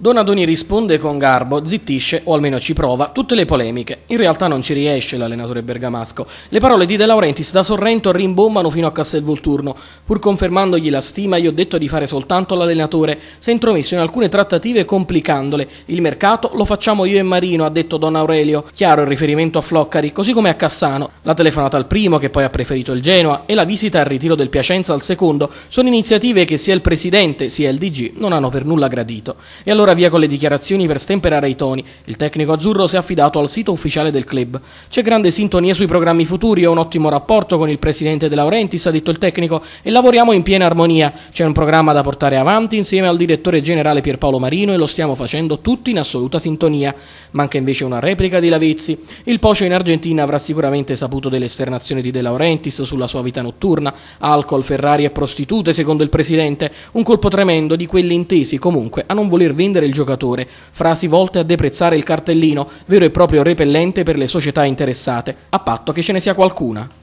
Donadoni risponde con garbo, zittisce, o almeno ci prova, tutte le polemiche. In realtà non ci riesce l'allenatore bergamasco. Le parole di De Laurentiis da Sorrento rimbombano fino a Castelvolturno. Pur confermandogli la stima, gli ho detto di fare soltanto l'allenatore. Si è intromesso in alcune trattative complicandole. Il mercato lo facciamo io e Marino, ha detto Don Aurelio. Chiaro il riferimento a Floccari, così come a Cassano. La telefonata al primo, che poi ha preferito il Genoa, e la visita al ritiro del Piacenza al secondo, sono iniziative che sia il presidente sia il DG non hanno per nulla gradito. E allora allora via con le dichiarazioni per stemperare i toni. Il tecnico azzurro si è affidato al sito ufficiale del club. C'è grande sintonia sui programmi futuri ho un ottimo rapporto con il presidente De Laurentiis, ha detto il tecnico, e lavoriamo in piena armonia. C'è un programma da portare avanti insieme al direttore generale Pierpaolo Marino e lo stiamo facendo tutti in assoluta sintonia. Manca invece una replica di Lavezzi. Il Pocio in Argentina avrà sicuramente saputo delle esternazioni di De Laurentiis sulla sua vita notturna, alcol, Ferrari e prostitute, secondo il presidente. Un colpo tremendo di quelli intesi comunque a non voler vendere sorridere il giocatore, frasi volte a deprezzare il cartellino, vero e proprio repellente per le società interessate, a patto che ce ne sia qualcuna.